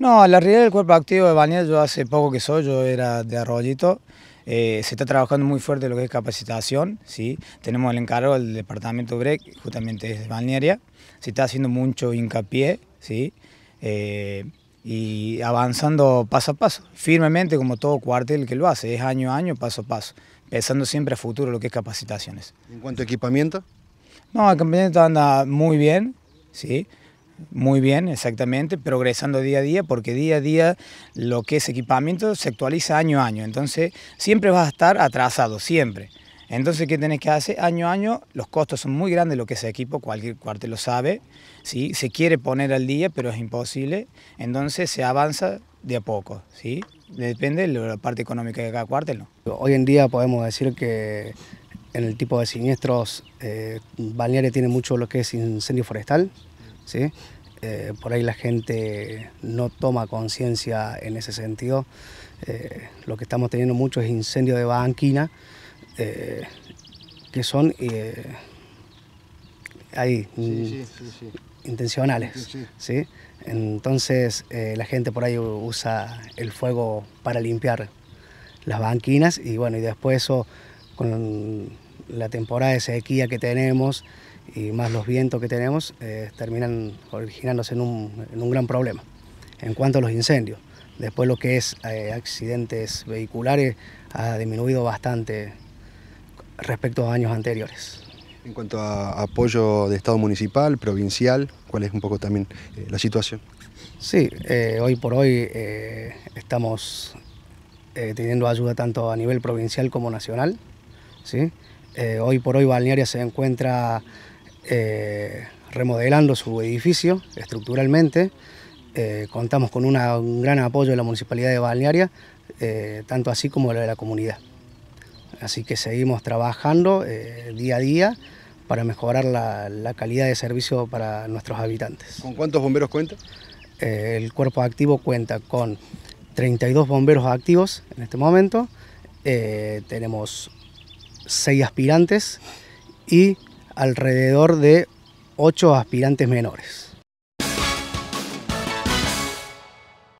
No, la realidad del cuerpo activo de Balneario, yo hace poco que soy, yo era de Arroyito. Eh, se está trabajando muy fuerte lo que es capacitación, ¿sí? tenemos el encargo del departamento BREC, justamente es de Balnearia, se está haciendo mucho hincapié ¿sí? Eh, y avanzando paso a paso, firmemente como todo cuartel que lo hace, es año a año, paso a paso, pensando siempre a futuro lo que es capacitaciones. ¿En cuanto a equipamiento? No, el equipamiento anda muy bien, ¿sí? Muy bien, exactamente, progresando día a día, porque día a día lo que es equipamiento se actualiza año a año, entonces siempre vas a estar atrasado, siempre. Entonces, ¿qué tenés que hacer? Año a año los costos son muy grandes lo que es equipo, cualquier cuartel lo sabe, ¿sí? se quiere poner al día, pero es imposible, entonces se avanza de a poco, ¿sí? depende de la parte económica de cada cuartel. Hoy en día podemos decir que en el tipo de siniestros, eh, tiene mucho lo que es incendio forestal, eh, por ahí la gente no toma conciencia en ese sentido. Eh, lo que estamos teniendo mucho es incendios de banquina, eh, que son mm, intencionales. ¿sí? Entonces la gente por ahí usa el fuego para limpiar las banquinas y bueno, y después eso con la temporada de sequía que tenemos, y más los vientos que tenemos eh, terminan originándose en un, gran problema. En cuanto a los incendios, después lo que es eh, accidentes vehiculares ha disminuido bastante respecto a años anteriores. En cuanto a apoyo de Estado municipal, provincial, ¿cuál es un poco también eh, la situación? Sí, hoy por hoy estamos teniendo ayuda tanto a nivel provincial como nacional. ¿sí? hoy por hoy Balnearia se encuentra eh, remodelando su edificio estructuralmente. Eh, contamos con un gran apoyo de la Municipalidad de Balnearia, eh, tanto así como de la comunidad. Así que seguimos trabajando día a día para mejorar la, calidad de servicio para nuestros habitantes. ¿Con cuántos bomberos cuenta? el cuerpo activo cuenta con 32 bomberos activos en este momento, tenemos 6 aspirantes y alrededor de ocho aspirantes menores.